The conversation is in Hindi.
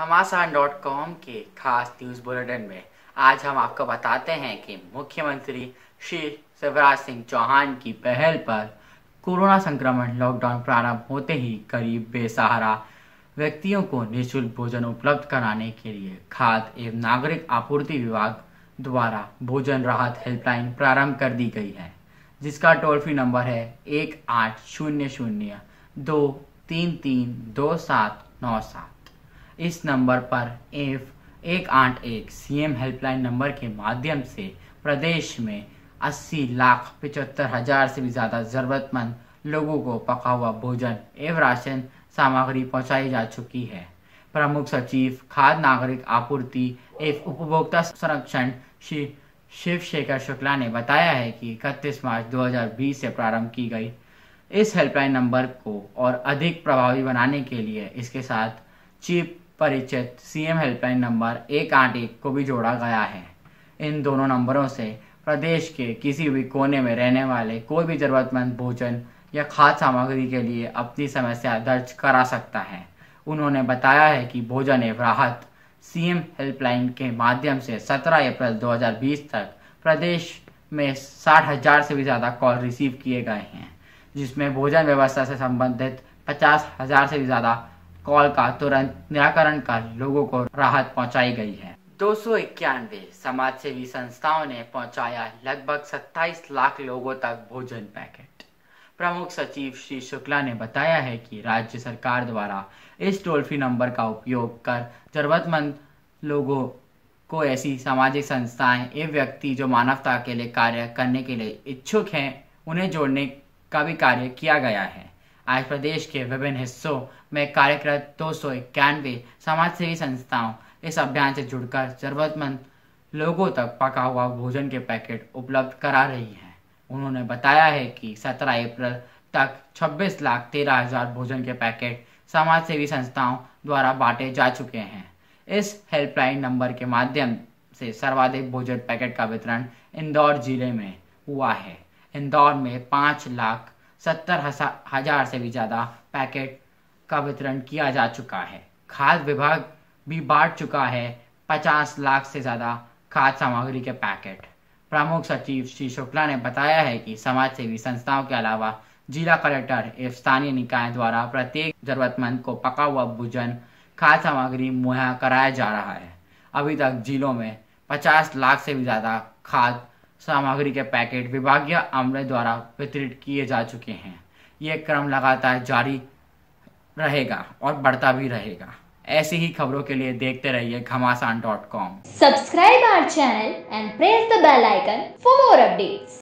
हमासान डॉट कॉम के खास न्यूज़ बुलेटिन में आज हम आपको बताते हैं कि मुख्यमंत्री श्री शिवराज सिंह चौहान की पहल पर कोरोना संक्रमण लॉकडाउन प्रारंभ होते ही करीब बेसहारा व्यक्तियों को निःशुल्क भोजन उपलब्ध कराने के लिए खाद्य एवं नागरिक आपूर्ति विभाग द्वारा भोजन राहत हेल्पलाइन प्रारंभ कर दी गई है जिसका टोल फ्री नंबर है एक आठ शून्य शून्य दो तीन तीन दो सात नौ सात इस नंबर पर एफ एक आठ एक सी एम हेल्पलाइन नंबर के माध्यम से प्रदेश में अस्सी लाख पिचहत्तर हजार से भी ज़्यादा ज़रूरतमंद लोगों को पका हुआ भोजन एवं राशन सामग्री पहुंचाई जा चुकी है प्रमुख सचिव खाद नागरिक आपूर्ति एवं उपभोक्ता संरक्षण श्री शिव शेखर शुक्ला ने बताया है कि इकतीस मार्च 2020 से प्रारंभ की गई इस हेल्पलाइन नंबर को और अधिक प्रभावी बनाने के लिए इसके साथ चीफ परिचित सीएम हेल्पलाइन नंबर एक आठ एक को भी जोड़ा गया है इन दोनों नंबरों से प्रदेश के किसी भी कोने में रहने वाले कोई भी ज़रूरतमंद भोजन या खाद सामग्री के लिए अपनी समस्या दर्ज करा सकता है उन्होंने बताया है कि भोजन एवं राहत सीएम हेल्पलाइन के माध्यम से 17 अप्रैल 2020 तक प्रदेश में साठ हजार से भी ज़्यादा कॉल रिसीव किए गए हैं जिसमें भोजन व्यवस्था से संबंधित पचास हजार से भी ज़्यादा कॉल का तुरंत निराकरण कर लोगों को राहत पहुंचाई गई है दो समाज सेवी संस्थाओं ने पहुंचाया लगभग 27 लाख लोगों तक भोजन पैकेट प्रमुख सचिव श्री शुक्ला ने बताया है कि राज्य सरकार द्वारा इस टोल फ्री नंबर का उपयोग कर जरूरतमंद लोगों को ऐसी सामाजिक संस्थाएं ये व्यक्ति जो मानवता के लिए कार्य करने के लिए इच्छुक हैं उन्हें जोड़ने का भी कार्य किया गया है आज प्रदेश के विभिन्न हिस्सों में कार्यरत दो सौ इक्यानवे समाज सेवी संस्थाओं इस अभियान से जुड़कर जरूरतमंद लोगों तक पका हुआ भोजन के पैकेट उपलब्ध करा रही हैं उन्होंने बताया है कि 17 अप्रैल तक 26 लाख तेरह हजार भोजन के पैकेट समाज सेवी संस्थाओं द्वारा बांटे जा चुके हैं इस हेल्पलाइन नंबर के माध्यम से सर्वाधिक भोजन पैकेट का वितरण इंदौर जिले में हुआ है इंदौर में पाँच लाख सत्तर हजार से भी ज़्यादा पैकेट का वितरण किया जा चुका है खाद विभाग भी बांट चुका है पचास लाख से ज़्यादा खाद सामग्री के पैकेट प्रमुख सचिव श्री शुक्ला ने बताया है कि समाज सेवी संस्थाओं के अलावा जिला कलेक्टर एवं स्थानीय निकाय द्वारा प्रत्येक जरूरतमंद को पका हुआ भोजन खाद्य सामग्री मुहैया कराया जा रहा है अभी तक जिलों में 50 लाख से भी ज़्यादा खाद सामग्री के पैकेट विभागीय अमले द्वारा वितरित किए जा चुके हैं ये क्रम लगातार जारी रहेगा और बढ़ता भी रहेगा ऐसी ही खबरों के लिए देखते रहिए Ghamasan dot com subscribe our channel and press the bell icon for more updates